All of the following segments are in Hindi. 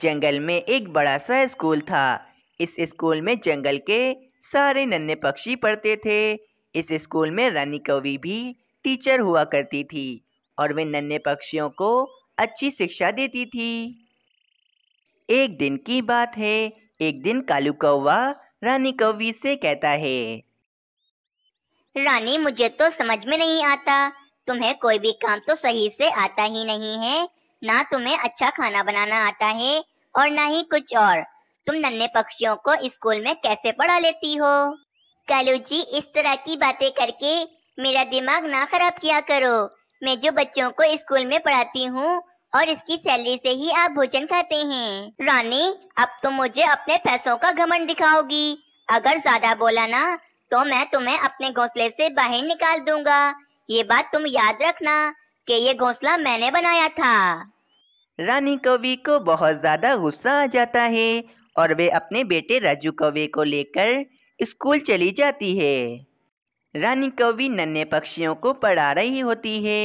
जंगल में एक बड़ा सा स्कूल था इस स्कूल में जंगल के सारे नन्हे पक्षी पढ़ते थे इस स्कूल में रानी कवि भी टीचर हुआ करती थी और वे नन्हे पक्षियों को अच्छी शिक्षा देती थी एक दिन की बात है एक दिन कालू कौवा रानी कवि से कहता है रानी मुझे तो समझ में नहीं आता तुम्हें कोई भी काम तो सही से आता ही नहीं है ना तुम्हें अच्छा खाना बनाना आता है और ना ही कुछ और तुम नन्हे पक्षियों को स्कूल में कैसे पढ़ा लेती हो कालू जी इस तरह की बातें करके मेरा दिमाग ना खराब किया करो मैं जो बच्चों को स्कूल में पढ़ाती हूँ और इसकी सैलरी से ही आप भोजन खाते हैं रानी अब तुम तो मुझे अपने पैसों का घमंड दिखाओगी अगर ज्यादा बोला ना तो मैं तुम्हें अपने घोंसले से बाहर निकाल दूंगा ये बात तुम याद रखना कि ये घोंसला मैंने बनाया था रानी कवि को बहुत ज़्यादा गुस्सा आ जाता है और वे अपने बेटे राजू कवि को लेकर स्कूल चली जाती है रानी कवि नन्हे पक्षियों को पढ़ा रही होती है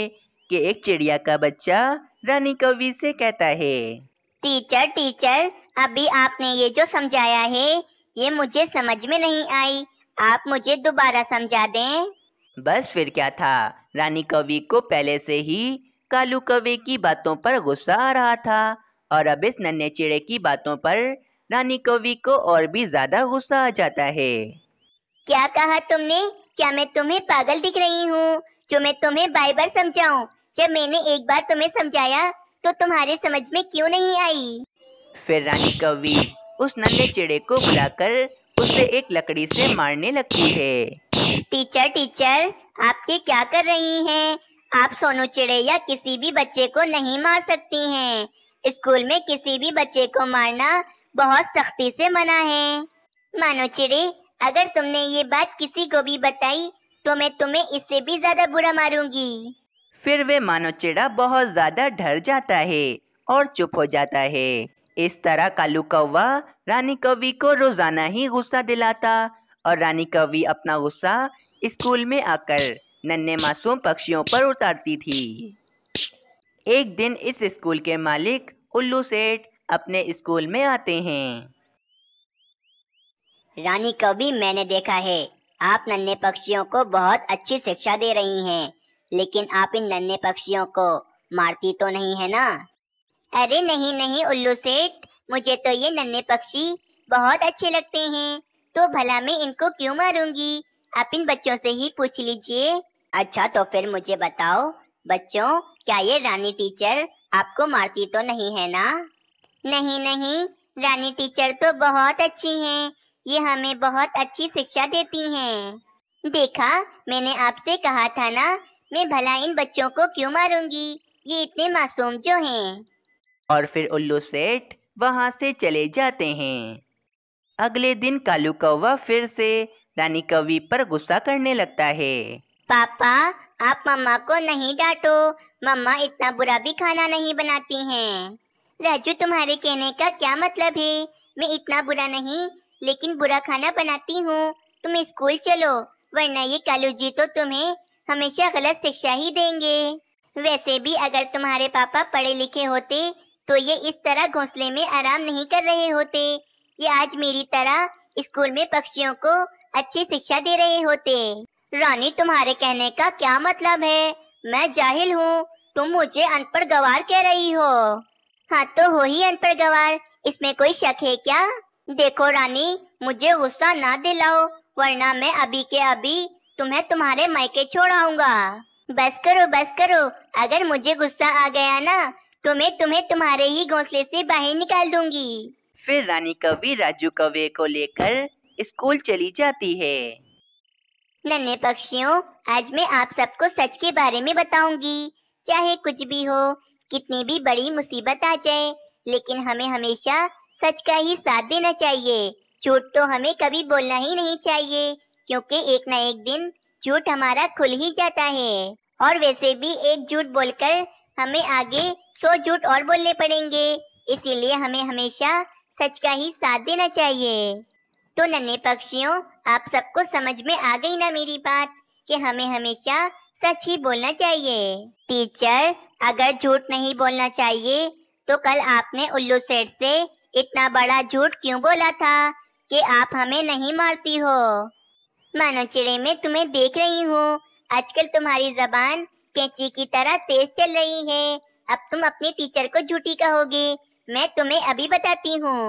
कि एक चिड़िया का बच्चा रानी कवि से कहता है टीचर टीचर अभी आपने ये जो समझाया है ये मुझे समझ में नहीं आई आप मुझे दोबारा समझा दें बस फिर क्या था रानी कवि को पहले से ही कालू कवे की बातों पर गुस्सा आ रहा था और अब इस नन्हे चिड़े की बातों पर रानी कवि को और भी ज्यादा गुस्सा आ जाता है क्या कहा तुमने क्या मैं तुम्हें पागल दिख रही हूँ जो मैं तुम्हें बार बार समझाऊं जब मैंने एक बार तुम्हें समझाया तो तुम्हारे समझ में क्यों नहीं आई फिर रानी कवि उस नन्हे चिड़े को बुलाकर उसे एक लकड़ी से मारने लगती है टीचर टीचर आप ये क्या कर रही हैं? आप सोनू चिड़ैया किसी भी बच्चे को नहीं मार सकती हैं। स्कूल में किसी भी बच्चे को मारना बहुत सख्ती से मना है मानो चिड़े अगर तुमने ये बात किसी को भी बताई तो मैं तुम्हें इससे भी ज्यादा बुरा मारूंगी फिर वे मानो चिड़ा बहुत ज्यादा डर जाता है और चुप हो जाता है इस तरह कालू कौवा रानी कवि को रोजाना ही गुस्सा दिलाता और रानी कवि अपना गुस्सा स्कूल में आकर नन्हे मासूम पक्षियों पर उतारती थी एक दिन इस स्कूल के मालिक उल्लू सेठ अपने स्कूल में आते हैं रानी को भी मैंने देखा है आप नन्हे पक्षियों को बहुत अच्छी शिक्षा दे रही हैं, लेकिन आप इन नन्हे पक्षियों को मारती तो नहीं है ना? अरे नहीं नहीं उल्लू सेठ मुझे तो ये नन्हे पक्षी बहुत अच्छे लगते हैं तो भला मैं इनको क्यों मारूंगी आप इन बच्चों से ही पूछ लीजिए अच्छा तो फिर मुझे बताओ बच्चों क्या ये रानी टीचर आपको मारती तो नहीं है ना नहीं नहीं रानी टीचर तो बहुत अच्छी हैं ये हमें बहुत अच्छी शिक्षा देती हैं देखा मैंने आपसे कहा था ना मैं भला इन बच्चों को क्यों मारूंगी ये इतने मासूम जो हैं और फिर उल्लू सेठ वहाँ से चले जाते हैं अगले दिन कालू कौवा फिर से रानी कवि पर गुस्सा करने लगता है पापा आप मम्मा को नहीं डांटो मम्मा इतना बुरा भी खाना नहीं बनाती हैं राजू तुम्हारे कहने का क्या मतलब है मैं इतना बुरा नहीं लेकिन बुरा खाना बनाती हूँ तुम स्कूल चलो वरना ये कालू जी तो तुम्हें हमेशा गलत शिक्षा ही देंगे वैसे भी अगर तुम्हारे पापा पढ़े लिखे होते तो ये इस तरह घोंसले में आराम नहीं कर रहे होते ये आज मेरी तरह स्कूल में पक्षियों को अच्छी शिक्षा दे रहे होते रानी तुम्हारे कहने का क्या मतलब है मैं जाहिल हूँ तुम मुझे अनपढ़ गवार कह रही हो हाँ तो हो ही अनपढ़ गवार इसमें कोई शक है क्या देखो रानी मुझे गुस्सा ना दिलाओ वरना मैं अभी के अभी तुम्हें तुम्हारे मायके छोड़ आऊंगा बस करो बस करो अगर मुझे गुस्सा आ गया ना तो मैं तुम्हें तुम्हारे ही घोंसले से बाहर निकाल दूंगी फिर रानी कवि राजू कवे को लेकर स्कूल चली जाती है नन्हे पक्षियों आज मैं आप सबको सच के बारे में बताऊंगी चाहे कुछ भी हो कितनी भी बड़ी मुसीबत आ जाए लेकिन हमें हमेशा सच का ही साथ देना चाहिए झूठ तो हमें कभी बोलना ही नहीं चाहिए क्योंकि एक न एक दिन झूठ हमारा खुल ही जाता है और वैसे भी एक झूठ बोलकर हमें आगे सौ झूठ और बोलने पड़ेंगे इसीलिए हमें हमेशा सच का ही साथ देना चाहिए तो नन्हे पक्षियों आप सबको समझ में आ गई ना मेरी बात कि हमें हमेशा सच ही बोलना चाहिए टीचर अगर झूठ नहीं बोलना चाहिए तो कल आपने उल्लू सेठ से इतना बड़ा झूठ क्यों बोला था कि आप हमें नहीं मारती हो मानो चिड़े में तुम्हें देख रही हूँ आजकल तुम्हारी जबान कैंची की तरह तेज चल रही है अब तुम अपने टीचर को झूठी कहोगे मैं तुम्हें अभी बताती हूँ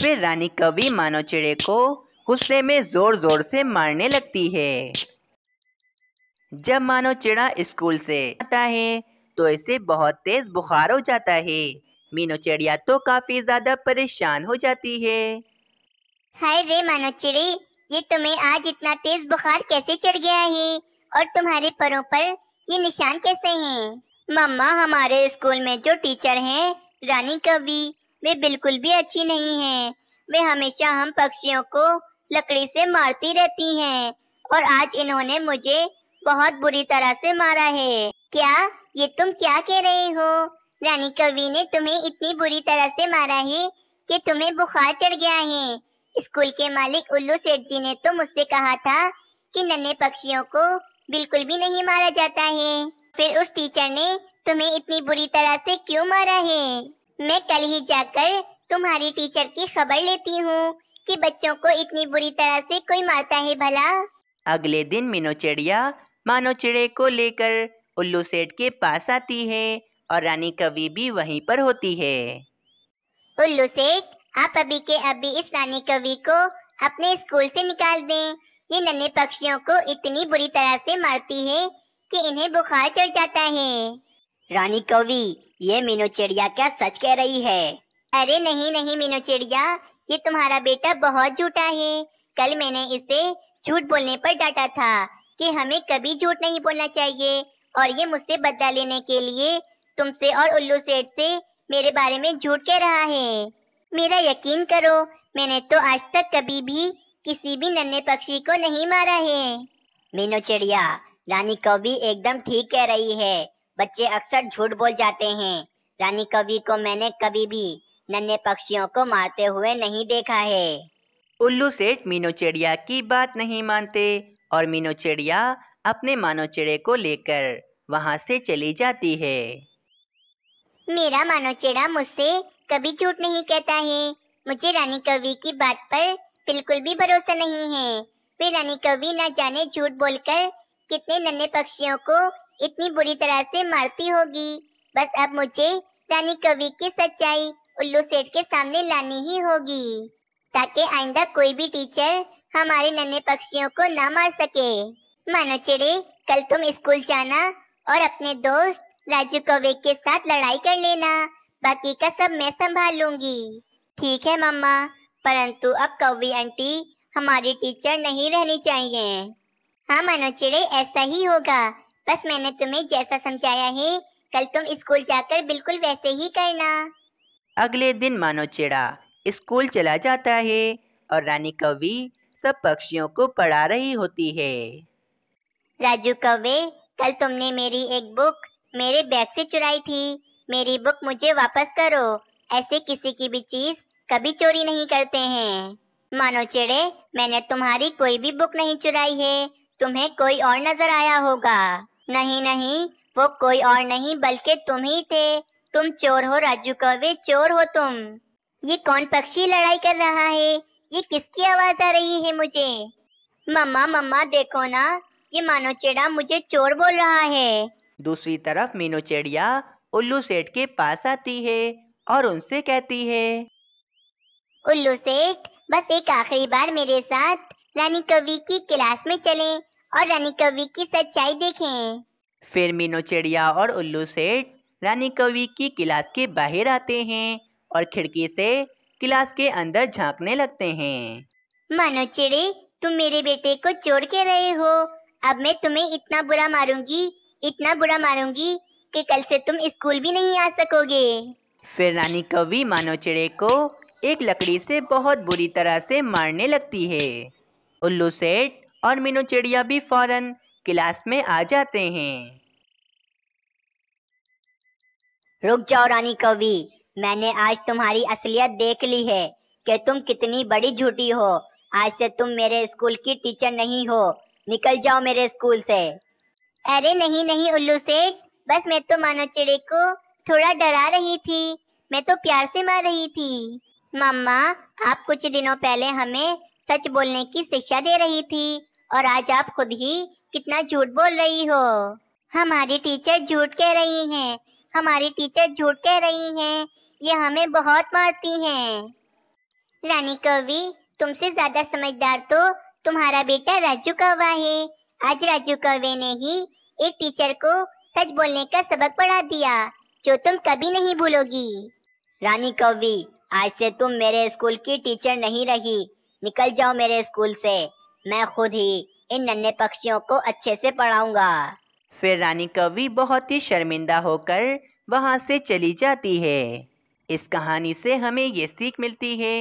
फिर रानी कभी मानो चिड़े को गुस्से में जोर जोर से मारने लगती है जब मानो चिड़ा स्कूल से आता है तो इसे बहुत तेज बुखार हो जाता है मीनो चिड़िया तो काफी ज्यादा परेशान हो जाती है हाय रे मानो चिड़ी ये तुम्हें आज इतना तेज बुखार कैसे चढ़ गया है और तुम्हारे परों पर ये निशान कैसे हैं? मम्मा हमारे स्कूल में जो टीचर हैं रानी कवि वे बिल्कुल भी अच्छी नहीं हैं। वे हमेशा हम पक्षियों को लकड़ी से मारती रहती हैं और आज इन्होंने मुझे बहुत बुरी तरह से मारा है क्या ये तुम क्या कह रहे हो रानी कवि ने तुम्हें इतनी बुरी तरह से मारा है कि तुम्हें बुखार चढ़ गया है स्कूल के मालिक उल्लू सेठ जी ने तो मुझसे कहा था कि नन्हे पक्षियों को बिल्कुल भी नहीं मारा जाता है फिर उस टीचर ने तुम्हें इतनी बुरी तरह से क्यों मारा है मैं कल ही जाकर तुम्हारी टीचर की खबर लेती हूँ कि बच्चों को इतनी बुरी तरह से कोई मारता है भला अगले दिन मीनू चिड़िया मानो चिड़े को लेकर उल्लू सेठ के पास आती है और रानी कवि भी वहीं पर होती है उल्लू सेठ आप अभी के अभी इस रानी कवि को अपने स्कूल से निकाल दें ये नन्हे पक्षियों को इतनी बुरी तरह से मारती है कि इन्हें बुखार चढ़ जाता है रानी कवि ये मीनू चिड़िया क्या सच कह रही है अरे नहीं नहीं मीनू चिड़िया ये तुम्हारा बेटा बहुत झूठा है कल मैंने इसे झूठ बोलने पर डांटा था कि हमें कभी झूठ नहीं बोलना चाहिए और ये मुझसे बदला लेने के लिए तुमसे और उल्लू सेठ से मेरे बारे में झूठ कह रहा है मेरा यकीन करो मैंने तो आज तक कभी भी किसी भी नन्हे पक्षी को नहीं मारा है मीनू चिड़िया रानी कवि एकदम ठीक कह रही है बच्चे अक्सर झूठ बोल जाते हैं रानी कवि को मैंने कभी भी नन्हे पक्षियों को मारते हुए नहीं देखा है उल्लू सेठ मीनो चिड़िया की बात नहीं मानते और मीनो चिड़िया अपने मानो चिड़े को लेकर वहाँ से चली जाती है मेरा मानो चिड़ा मुझसे कभी झूठ नहीं कहता है मुझे रानी कवि की बात पर बिल्कुल भी भरोसा नहीं है वे रानी कवि न जाने झूठ बोलकर कितने नन्हे पक्षियों को इतनी बुरी तरह से मारती होगी बस अब मुझे रानी कवि की सच्चाई उल्लू सेठ के सामने लानी ही होगी ताकि आइंदा कोई भी टीचर हमारे नन्हे पक्षियों को ना मार सके मानो चिड़े कल तुम स्कूल जाना और अपने दोस्त राजू कौवे के साथ लड़ाई कर लेना बाकी का सब मैं संभाल लूंगी ठीक है मम्मा परंतु अब कौवी आंटी हमारी टीचर नहीं रहनी चाहिए हाँ मानो चिड़े ऐसा ही होगा बस मैंने तुम्हें जैसा समझाया है कल तुम स्कूल जाकर बिल्कुल वैसे ही करना अगले दिन मानो चिड़ा स्कूल चला जाता है और रानी कवि सब पक्षियों को पढ़ा रही होती है राजू कवे कल तुमने मेरी एक बुक मेरे बैग से चुराई थी मेरी बुक मुझे वापस करो ऐसे किसी की भी चीज कभी चोरी नहीं करते हैं मानो चिड़े मैंने तुम्हारी कोई भी बुक नहीं चुराई है तुम्हें कोई और नजर आया होगा नहीं नहीं वो कोई और नहीं बल्कि तुम ही थे तुम चोर हो राजू कौवे चोर हो तुम ये कौन पक्षी लड़ाई कर रहा है ये किसकी आवाज आ रही है मुझे मम्मा मम्मा देखो ना ये मानो चेड़ा मुझे चोर बोल रहा है दूसरी तरफ मीनू चेड़िया उल्लू सेठ के पास आती है और उनसे कहती है उल्लू सेठ बस एक आखिरी बार मेरे साथ रानी कवि की क्लास में चलें और रानी कवि की सच्चाई देखें फिर मीनू चिड़िया और उल्लू सेठ रानी कवि की क्लास के बाहर आते हैं और खिड़की से क्लास के अंदर झांकने लगते हैं मानो चिड़े तुम मेरे बेटे को चोर के रहे हो अब मैं तुम्हें इतना बुरा मारूंगी इतना बुरा मारूंगी कि कल से तुम स्कूल भी नहीं आ सकोगे फिर रानी कवि मानो चिड़े को एक लकड़ी से बहुत बुरी तरह से मारने लगती है उल्लू सेठ और मीनू चिड़िया भी फौरन क्लास में आ जाते हैं रुक जाओ रानी कवि मैंने आज तुम्हारी असलियत देख ली है कि तुम कितनी बड़ी झूठी हो आज से तुम मेरे स्कूल की टीचर नहीं हो निकल जाओ मेरे स्कूल से अरे नहीं नहीं उल्लू सेठ बस मैं तो मानो चिड़े को थोड़ा डरा रही थी मैं तो प्यार से मार रही थी मम्मा आप कुछ दिनों पहले हमें सच बोलने की शिक्षा दे रही थी और आज आप खुद ही कितना झूठ बोल रही हो हमारी टीचर झूठ कह रही हैं हमारी टीचर झूठ कह रही हैं ये हमें बहुत मारती हैं रानी कवि तुमसे ज्यादा समझदार तो तुम्हारा बेटा राजू कौवा है आज राजू कौवे ने ही एक टीचर को सच बोलने का सबक पढ़ा दिया जो तुम कभी नहीं भूलोगी रानी कवि आज से तुम मेरे स्कूल की टीचर नहीं रही निकल जाओ मेरे स्कूल से मैं खुद ही इन नन्हे पक्षियों को अच्छे से पढ़ाऊंगा फिर रानी कवि बहुत ही शर्मिंदा होकर वहाँ से चली जाती है इस कहानी से हमें ये सीख मिलती है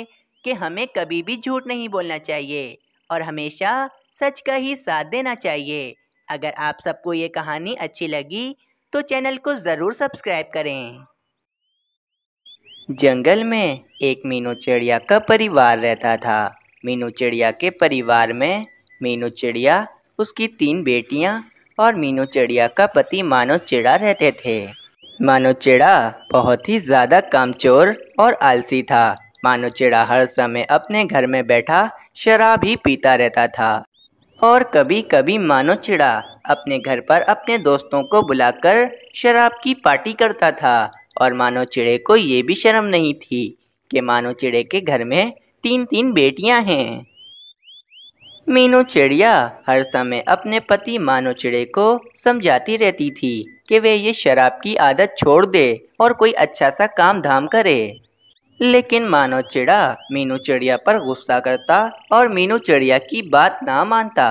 कि हमें कभी भी झूठ नहीं बोलना चाहिए और हमेशा सच का ही साथ देना चाहिए अगर आप सबको ये कहानी अच्छी लगी तो चैनल को ज़रूर सब्सक्राइब करें जंगल में एक मीनू चिड़िया का परिवार रहता था मीनू चिड़िया के परिवार में मीनू चिड़िया उसकी तीन बेटियां और मीनू चिड़िया का पति मानो चिड़ा रहते थे मानो चिड़ा बहुत ही ज़्यादा कामचोर और आलसी था मानो चिड़ा हर समय अपने घर में बैठा शराब ही पीता रहता था और कभी कभी मानो चिड़ा अपने घर पर अपने दोस्तों को बुलाकर शराब की पार्टी करता था और मानो चिड़े को ये भी शर्म नहीं थी कि मानो चिड़े के घर में तीन तीन बेटियां हैं मीनू चिड़िया हर समय अपने पति मानो चिड़े को समझाती रहती थी कि वे ये शराब की आदत छोड़ दे और कोई अच्छा सा काम धाम करे लेकिन मानो चिड़ा मीनू चिड़िया पर गुस्सा करता और मीनू चिड़िया की बात ना मानता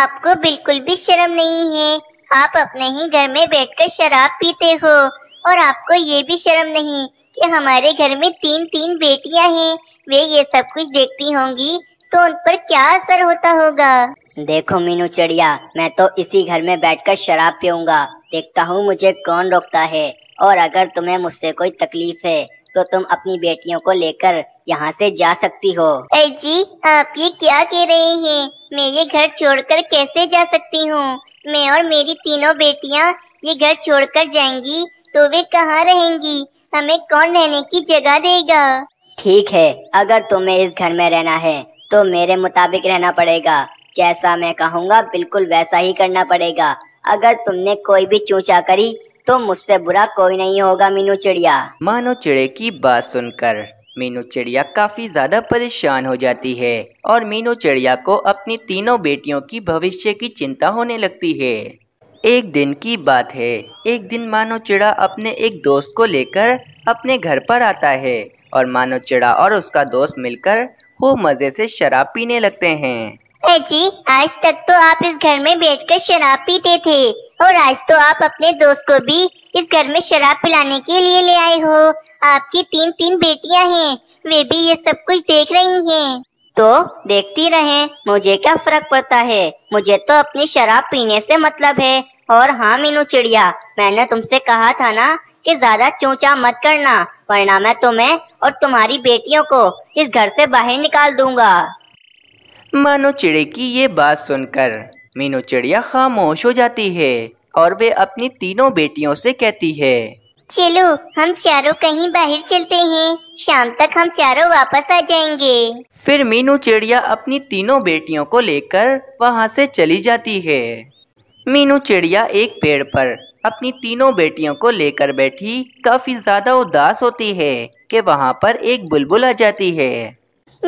आपको बिल्कुल भी शर्म नहीं है आप अपने ही घर में बैठकर शराब पीते हो और आपको ये भी शर्म नहीं कि हमारे घर में तीन तीन बेटियां हैं वे ये सब कुछ देखती होंगी तो उन पर क्या असर होता होगा देखो मीनू चिड़िया मैं तो इसी घर में बैठकर शराब पीऊंगा देखता हूँ मुझे कौन रोकता है और अगर तुम्हें मुझसे कोई तकलीफ है तो तुम अपनी बेटियों को लेकर यहाँ से जा सकती हो जी आप ये क्या कह रहे हैं मैं ये घर छोड़कर कैसे जा सकती हूँ मैं और मेरी तीनों बेटियाँ ये घर छोड़कर जाएंगी तो वे कहाँ रहेंगी हमें कौन रहने की जगह देगा ठीक है अगर तुम्हें इस घर में रहना है तो मेरे मुताबिक रहना पड़ेगा जैसा मैं कहूँगा बिल्कुल वैसा ही करना पड़ेगा अगर तुमने कोई भी चूचा करी तो मुझसे बुरा कोई नहीं होगा मीनू चिड़िया मानो चिड़े की बात सुनकर मीनू चिड़िया काफी ज्यादा परेशान हो जाती है और मीनू चिड़िया को अपनी तीनों बेटियों की भविष्य की चिंता होने लगती है एक दिन की बात है एक दिन मानो चिड़ा अपने एक दोस्त को लेकर अपने घर पर आता है और मानो चिड़ा और उसका दोस्त मिलकर वो मजे से शराब पीने लगते हैं जी आज तक तो आप इस घर में बैठकर शराब पीते थे और आज तो आप अपने दोस्त को भी इस घर में शराब पिलाने के लिए ले आए हो आपकी तीन तीन बेटियां हैं वे भी ये सब कुछ देख रही हैं तो देखती रहें मुझे क्या फर्क पड़ता है मुझे तो अपनी शराब पीने से मतलब है और हाँ मीनू चिड़िया मैंने तुमसे कहा था ना कि ज्यादा चूचा मत करना वरना मैं तुम्हें और तुम्हारी बेटियों को इस घर से बाहर निकाल दूंगा मानो चिड़े की ये बात सुनकर मीनू चिड़िया खामोश हो जाती है और वे अपनी तीनों बेटियों से कहती है चलो हम चारों कहीं बाहर चलते हैं शाम तक हम चारों वापस आ जाएंगे फिर मीनू चिड़िया अपनी तीनों बेटियों को लेकर वहाँ से चली जाती है मीनू चिड़िया एक पेड़ पर अपनी तीनों बेटियों को लेकर बैठी काफी ज्यादा उदास होती है कि वहाँ पर एक बुलबुल आ जाती है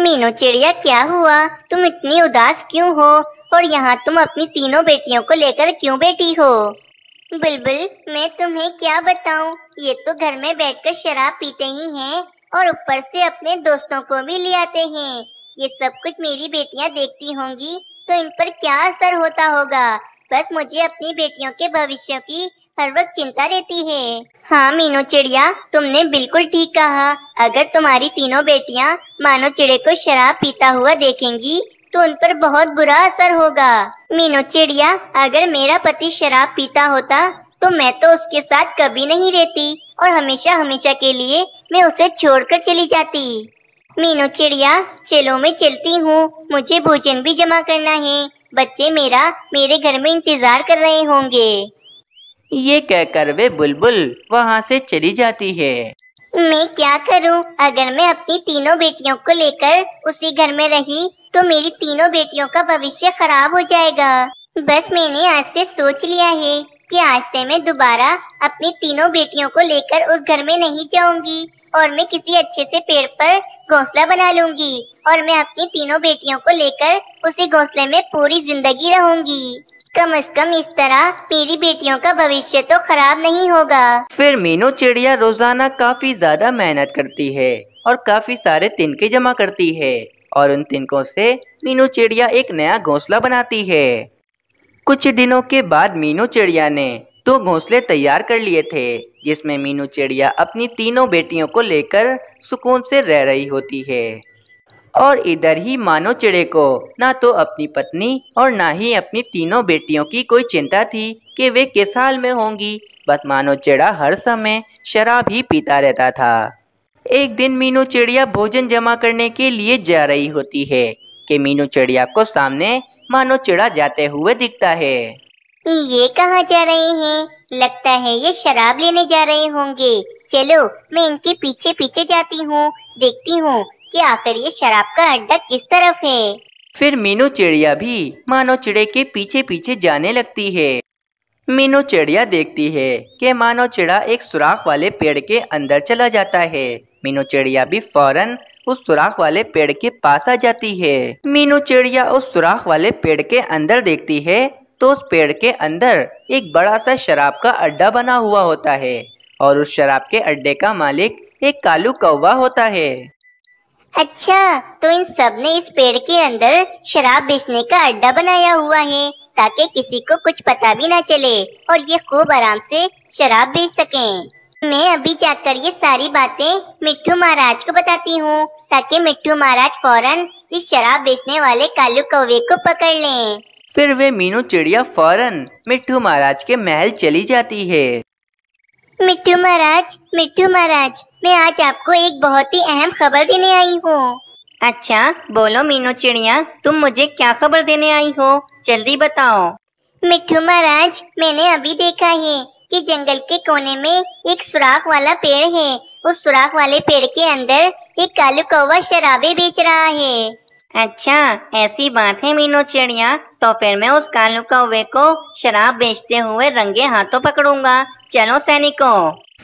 मीनू चिड़िया क्या हुआ तुम इतनी उदास क्यों हो और यहाँ तुम अपनी तीनों बेटियों को लेकर क्यों बैठी हो बुलबुल मैं तुम्हें क्या बताऊँ ये तो घर में बैठकर शराब पीते ही हैं और ऊपर से अपने दोस्तों को भी ले आते हैं ये सब कुछ मेरी बेटियाँ देखती होंगी तो इन पर क्या असर होता होगा बस मुझे अपनी बेटियों के भविष्य की हर वक्त चिंता रहती है हाँ मीनू चिड़िया तुमने बिल्कुल ठीक कहा अगर तुम्हारी तीनों बेटियाँ मानो चिड़े को शराब पीता हुआ देखेंगी तो उन पर बहुत बुरा असर होगा मीनू चिड़िया अगर मेरा पति शराब पीता होता तो मैं तो उसके साथ कभी नहीं रहती और हमेशा हमेशा के लिए मैं उसे छोड़कर चली जाती मीनू चिड़िया चलो मैं चलती हूँ मुझे भोजन भी जमा करना है बच्चे मेरा मेरे घर में इंतजार कर रहे होंगे ये कहकर वे बुलबुल वहाँ से चली जाती है मैं क्या करूं? अगर मैं अपनी तीनों बेटियों को लेकर उसी घर में रही तो मेरी तीनों बेटियों का भविष्य खराब हो जाएगा बस मैंने आज से सोच लिया है कि आज से मैं दोबारा अपनी तीनों बेटियों को लेकर उस घर में नहीं जाऊंगी और मैं किसी अच्छे से पेड़ पर घोंसला बना लूंगी और मैं अपनी तीनों बेटियों को लेकर उसी घोंसले में पूरी जिंदगी रहूंगी कम अज कम इस तरह मेरी बेटियों का भविष्य तो खराब नहीं होगा फिर मीनू चिड़िया रोजाना काफी ज्यादा मेहनत करती है और काफी सारे तिनके जमा करती है और उन तिनकों से मीनू चिड़िया एक नया घोंसला बनाती है कुछ दिनों के बाद मीनू चिड़िया ने दो घोंसले तैयार कर लिए थे जिसमें मीनू चिड़िया अपनी तीनों बेटियों को लेकर सुकून से रह रही होती है और इधर ही मानो चिड़े को ना तो अपनी पत्नी और ना ही अपनी तीनों बेटियों की कोई चिंता थी कि वे किस हाल में होंगी बस मानो चिड़ा हर समय शराब ही पीता रहता था एक दिन मीनू चिड़िया भोजन जमा करने के लिए जा रही होती है कि मीनू चिड़िया को सामने मानो चिड़ा जाते हुए दिखता है ये कहाँ जा रहे हैं लगता है ये शराब लेने जा रहे होंगे चलो मैं इनके पीछे पीछे जाती हूँ देखती हूँ कि आखिर ये शराब का अड्डा किस तरफ है फिर मीनू चिड़िया भी मानो चिड़े के पीछे पीछे जाने लगती है मीनू चिड़िया देखती है कि मानो चिड़ा एक सुराख वाले पेड़ के अंदर चला जाता है मीनू चिड़िया भी फौरन उस सुराख वाले पेड़ के पास आ जाती है मीनू चिड़िया उस सुराख वाले पेड़ के अंदर देखती है तो उस पेड़ के अंदर एक बड़ा सा शराब का अड्डा बना हुआ होता है और उस शराब के अड्डे का मालिक एक कालू कौवा होता है अच्छा तो इन सब ने इस पेड़ के अंदर शराब बेचने का अड्डा बनाया हुआ है ताकि किसी को कुछ पता भी ना चले और ये खूब आराम से शराब बेच सकें। मैं अभी जाकर ये सारी बातें मिट्टू महाराज को बताती हूँ ताकि मिट्टू महाराज फौरन इस शराब बेचने वाले कालू कौवे को पकड़ लें। फिर वे मीनू चिड़िया फौरन मिट्टू महाराज के महल चली जाती है मिट्टू महाराज मिट्टू महाराज मैं आज आपको एक बहुत ही अहम खबर देने आई हूँ अच्छा बोलो मीनू चिड़िया तुम मुझे क्या खबर देने आई हो जल्दी बताओ मिट्टू महाराज मैंने अभी देखा है कि जंगल के कोने में एक सुराख वाला पेड़ है उस सुराख वाले पेड़ के अंदर एक कालू कौवा शराबे बेच रहा है अच्छा ऐसी बात है मीनू चिड़िया तो फिर मैं उस कालू कौवे को शराब बेचते हुए रंगे हाथों पकड़ूंगा चलो सैनिकों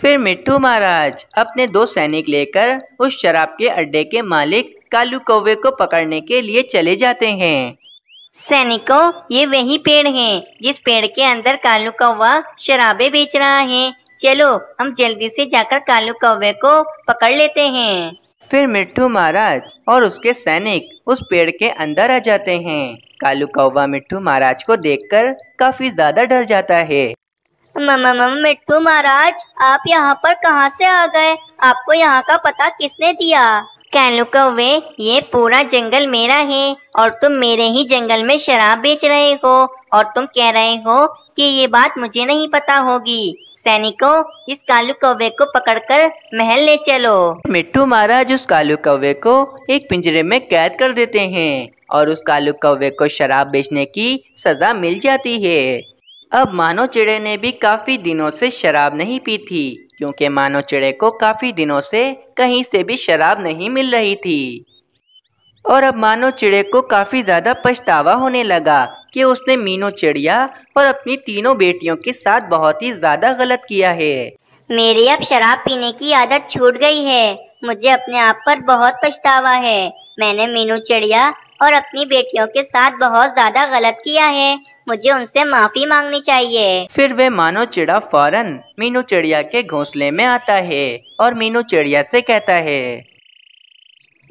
फिर मिट्टू महाराज अपने दो सैनिक लेकर उस शराब के अड्डे के मालिक कालू कौवे को पकड़ने के लिए चले जाते हैं सैनिकों ये वही पेड़ है जिस पेड़ के अंदर कालू कौवा शराबे बेच रहा है चलो हम जल्दी से जाकर कालू कौवे को पकड़ लेते हैं फिर मिट्टू महाराज और उसके सैनिक उस पेड़ के अंदर आ जाते हैं कालू कौवा मिट्टू महाराज को देखकर काफी ज्यादा डर जाता है मिट्टू महाराज आप यहाँ पर कहाँ से आ गए आपको यहाँ का पता किसने दिया कालू कौवे ये पूरा जंगल मेरा है और तुम मेरे ही जंगल में शराब बेच रहे हो और तुम कह रहे हो कि ये बात मुझे नहीं पता होगी सैनिकों इस कालू कौवे को पकड़कर महल ले चलो मिट्टू महाराज उस कालू कौवे को एक पिंजरे में कैद कर देते हैं और उस कालू कौवे को शराब बेचने की सजा मिल जाती है अब मानो चिड़े ने भी काफी दिनों से शराब नहीं पी थी क्योंकि मानो चिड़े को काफी दिनों से कहीं से भी शराब नहीं मिल रही थी और अब मानो चिड़े को काफ़ी ज़्यादा पछतावा होने लगा कि उसने मीनू चिड़िया और अपनी तीनों बेटियों के साथ बहुत ही ज़्यादा गलत किया है मेरी अब शराब पीने की आदत छूट गई है मुझे अपने आप पर बहुत पछतावा है मैंने मीनू चिड़िया और अपनी बेटियों के साथ बहुत ज्यादा गलत किया है मुझे उनसे माफी मांगनी चाहिए फिर वे मानो चिड़ा फौरन मीनू चिड़िया के घोंसले में आता है और मीनू चिड़िया से कहता है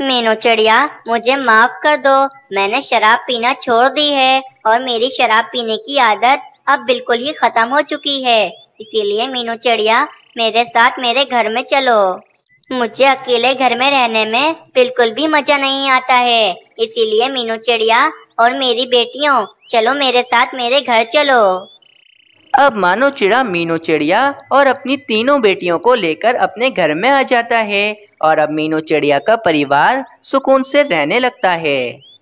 मीनू चिड़िया मुझे माफ कर दो मैंने शराब पीना छोड़ दी है और मेरी शराब पीने की आदत अब बिल्कुल ही खत्म हो चुकी है इसीलिए मीनू चिड़िया मेरे साथ मेरे घर में चलो मुझे अकेले घर में रहने में बिल्कुल भी मजा नहीं आता है इसीलिए मीनू चिड़िया और मेरी बेटियों चलो मेरे साथ मेरे घर चलो अब मानो चिड़ा मीनू चिड़िया और अपनी तीनों बेटियों को लेकर अपने घर में आ जाता है और अब मीनू चिड़िया का परिवार सुकून से रहने लगता है